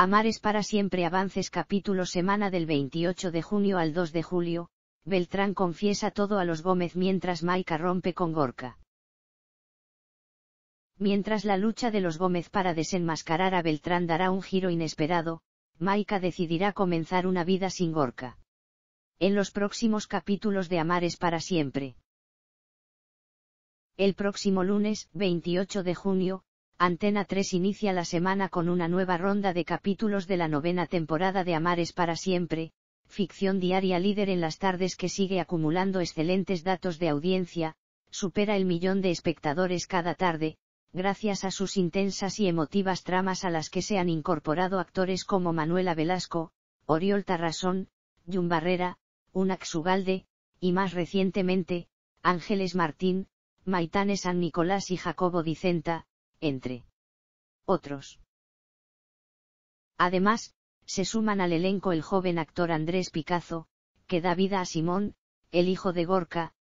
Amares para siempre avances capítulo semana del 28 de junio al 2 de julio, Beltrán confiesa todo a los Gómez mientras Maika rompe con Gorka. Mientras la lucha de los Gómez para desenmascarar a Beltrán dará un giro inesperado, Maika decidirá comenzar una vida sin Gorka. En los próximos capítulos de Amares para siempre. El próximo lunes, 28 de junio, Antena 3 inicia la semana con una nueva ronda de capítulos de la novena temporada de Amares para siempre, ficción diaria líder en las tardes que sigue acumulando excelentes datos de audiencia, supera el millón de espectadores cada tarde, gracias a sus intensas y emotivas tramas a las que se han incorporado actores como Manuela Velasco, Oriol Tarrasón, Jun Barrera, Unax Ugalde, y más recientemente, Ángeles Martín, Maitane San Nicolás y Jacobo Dicenta, entre otros. Además, se suman al elenco el joven actor Andrés Picazo, que da vida a Simón, el hijo de Gorka,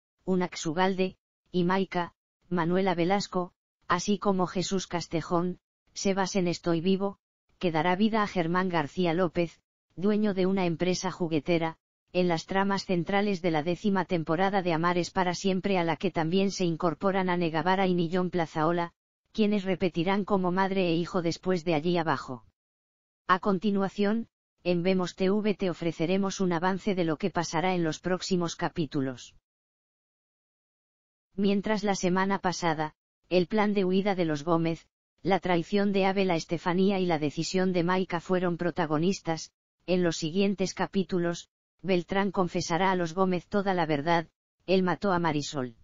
axugalde, y Maika, Manuela Velasco, así como Jesús Castejón, Sebas en Estoy Vivo, que dará vida a Germán García López, dueño de una empresa juguetera, en las tramas centrales de la décima temporada de Amares para siempre a la que también se incorporan a Negavara y Millón Plazaola, quienes repetirán como madre e hijo después de allí abajo. A continuación, en Vemos TV te ofreceremos un avance de lo que pasará en los próximos capítulos. Mientras la semana pasada, el plan de huida de los Gómez, la traición de Abel a Estefanía y la decisión de Maika fueron protagonistas, en los siguientes capítulos, Beltrán confesará a los Gómez toda la verdad, él mató a Marisol.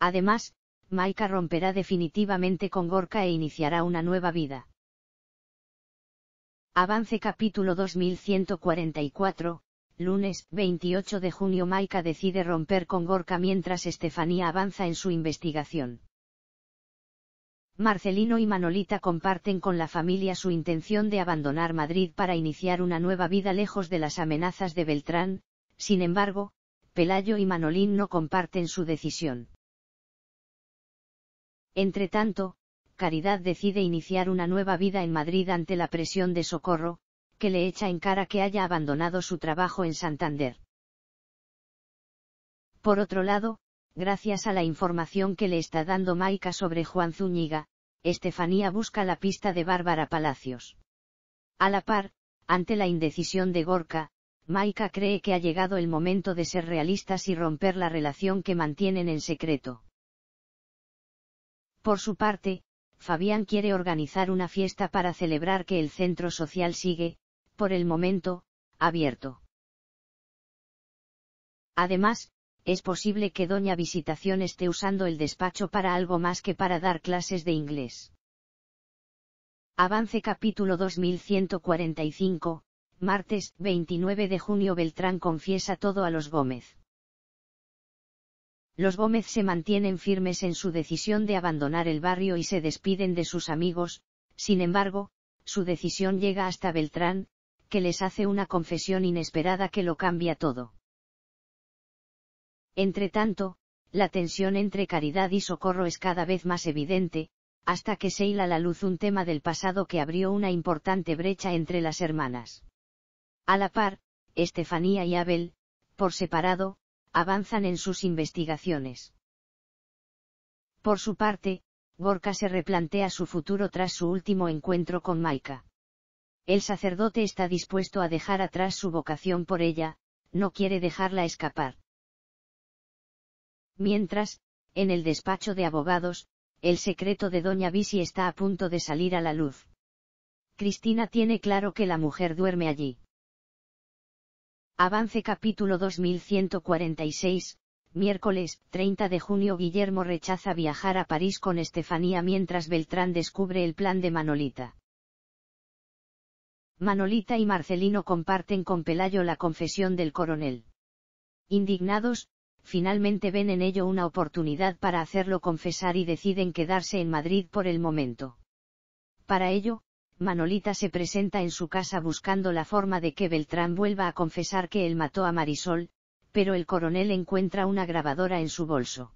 Además, Maika romperá definitivamente con Gorka e iniciará una nueva vida. Avance capítulo 2144, lunes 28 de junio Maika decide romper con Gorka mientras Estefanía avanza en su investigación. Marcelino y Manolita comparten con la familia su intención de abandonar Madrid para iniciar una nueva vida lejos de las amenazas de Beltrán, sin embargo, Pelayo y Manolín no comparten su decisión. Entre tanto, Caridad decide iniciar una nueva vida en Madrid ante la presión de Socorro, que le echa en cara que haya abandonado su trabajo en Santander. Por otro lado, gracias a la información que le está dando Maica sobre Juan Zúñiga, Estefanía busca la pista de Bárbara Palacios. A la par, ante la indecisión de Gorka, Maika cree que ha llegado el momento de ser realistas y romper la relación que mantienen en secreto. Por su parte, Fabián quiere organizar una fiesta para celebrar que el centro social sigue, por el momento, abierto. Además, es posible que Doña Visitación esté usando el despacho para algo más que para dar clases de inglés. Avance capítulo 2145, martes 29 de junio Beltrán confiesa todo a los Gómez los Gómez se mantienen firmes en su decisión de abandonar el barrio y se despiden de sus amigos, sin embargo, su decisión llega hasta Beltrán, que les hace una confesión inesperada que lo cambia todo. Entretanto, la tensión entre caridad y socorro es cada vez más evidente, hasta que se hila la luz un tema del pasado que abrió una importante brecha entre las hermanas. A la par, Estefanía y Abel, por separado, avanzan en sus investigaciones. Por su parte, Borca se replantea su futuro tras su último encuentro con Maika. El sacerdote está dispuesto a dejar atrás su vocación por ella, no quiere dejarla escapar. Mientras, en el despacho de abogados, el secreto de Doña Bisi está a punto de salir a la luz. Cristina tiene claro que la mujer duerme allí. Avance capítulo 2146, miércoles 30 de junio Guillermo rechaza viajar a París con Estefanía mientras Beltrán descubre el plan de Manolita. Manolita y Marcelino comparten con Pelayo la confesión del coronel. Indignados, finalmente ven en ello una oportunidad para hacerlo confesar y deciden quedarse en Madrid por el momento. Para ello, Manolita se presenta en su casa buscando la forma de que Beltrán vuelva a confesar que él mató a Marisol, pero el coronel encuentra una grabadora en su bolso.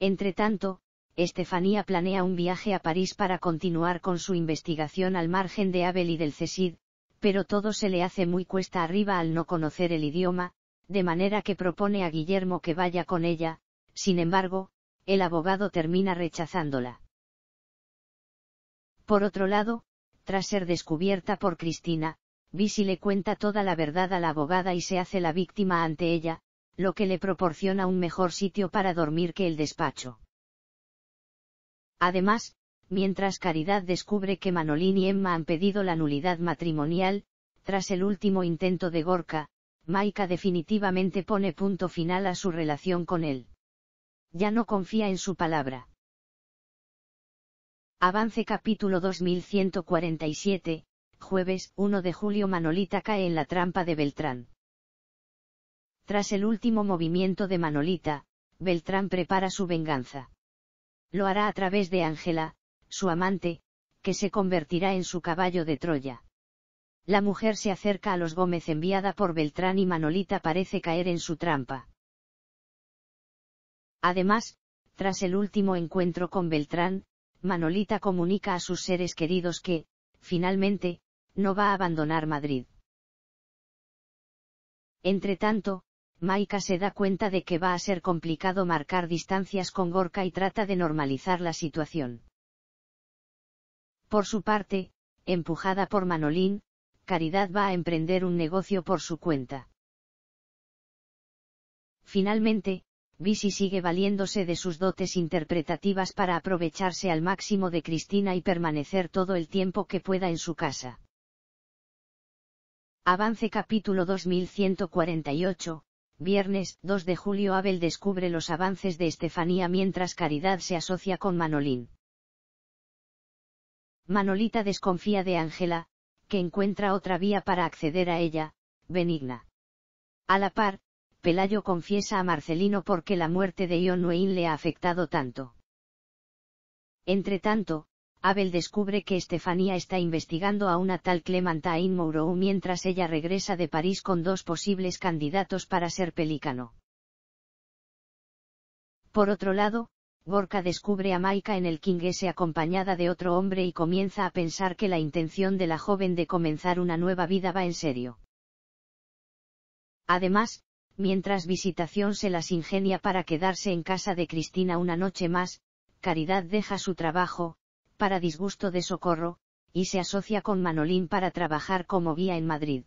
Entretanto, Estefanía planea un viaje a París para continuar con su investigación al margen de Abel y del CESID, pero todo se le hace muy cuesta arriba al no conocer el idioma, de manera que propone a Guillermo que vaya con ella, sin embargo, el abogado termina rechazándola. Por otro lado, tras ser descubierta por Cristina, Bisi le cuenta toda la verdad a la abogada y se hace la víctima ante ella, lo que le proporciona un mejor sitio para dormir que el despacho. Además, mientras Caridad descubre que Manolín y Emma han pedido la nulidad matrimonial, tras el último intento de Gorka, Maika definitivamente pone punto final a su relación con él. Ya no confía en su palabra. Avance capítulo 2147, jueves 1 de julio Manolita cae en la trampa de Beltrán. Tras el último movimiento de Manolita, Beltrán prepara su venganza. Lo hará a través de Ángela, su amante, que se convertirá en su caballo de Troya. La mujer se acerca a los Gómez enviada por Beltrán y Manolita parece caer en su trampa. Además, tras el último encuentro con Beltrán, Manolita comunica a sus seres queridos que, finalmente, no va a abandonar Madrid. Entretanto, Maika se da cuenta de que va a ser complicado marcar distancias con Gorka y trata de normalizar la situación. Por su parte, empujada por Manolín, Caridad va a emprender un negocio por su cuenta. Finalmente, Bisi sigue valiéndose de sus dotes interpretativas para aprovecharse al máximo de Cristina y permanecer todo el tiempo que pueda en su casa. Avance capítulo 2148, viernes 2 de julio Abel descubre los avances de Estefanía mientras Caridad se asocia con Manolín. Manolita desconfía de Ángela, que encuentra otra vía para acceder a ella, benigna. A la par, Pelayo confiesa a Marcelino por qué la muerte de Wayne le ha afectado tanto. Entretanto, Abel descubre que Estefanía está investigando a una tal Clementine Mourou mientras ella regresa de París con dos posibles candidatos para ser pelícano. Por otro lado, Borca descubre a Maika en el King acompañada de otro hombre y comienza a pensar que la intención de la joven de comenzar una nueva vida va en serio. Además, mientras Visitación se las ingenia para quedarse en casa de Cristina una noche más, Caridad deja su trabajo, para disgusto de Socorro, y se asocia con Manolín para trabajar como vía en Madrid.